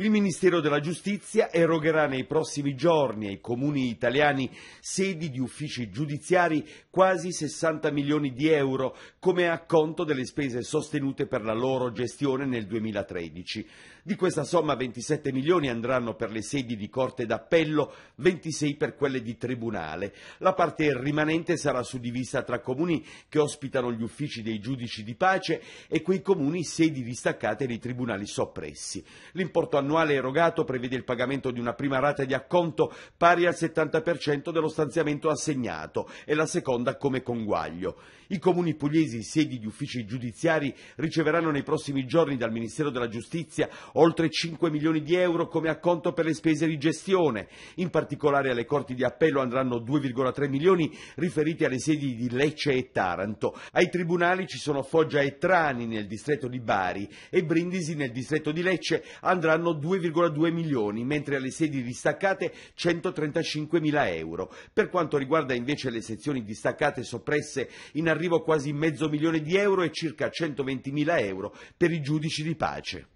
Il Ministero della Giustizia erogherà nei prossimi giorni ai comuni italiani sedi di uffici giudiziari quasi 60 milioni di euro come acconto delle spese sostenute per la loro gestione nel 2013. Di questa somma 27 milioni andranno per le sedi di Corte d'Appello, 26 per quelle di Tribunale. La parte rimanente sarà suddivisa tra comuni che ospitano gli uffici dei giudici di pace e quei comuni sedi distaccate dei tribunali soppressi. L'importo annuale erogato prevede il pagamento di una prima rata di acconto pari al 70% dello stanziamento assegnato e la seconda come conguaglio. I comuni pugliesi sedi di uffici giudiziari riceveranno nei prossimi giorni dal Ministero della Giustizia oltre 5 milioni di euro come acconto per le spese di gestione. In particolare alle corti di appello andranno 2,3 milioni riferiti alle sedi di Lecce e Taranto. Ai tribunali ci sono Foggia e Trani nel distretto di Bari e Brindisi nel distretto di Lecce andranno 2,2 milioni, mentre alle sedi distaccate 135 mila euro. Per quanto riguarda invece le sezioni distaccate soppresse, in arrivo quasi mezzo milione di euro e circa 120 mila euro per i giudici di pace.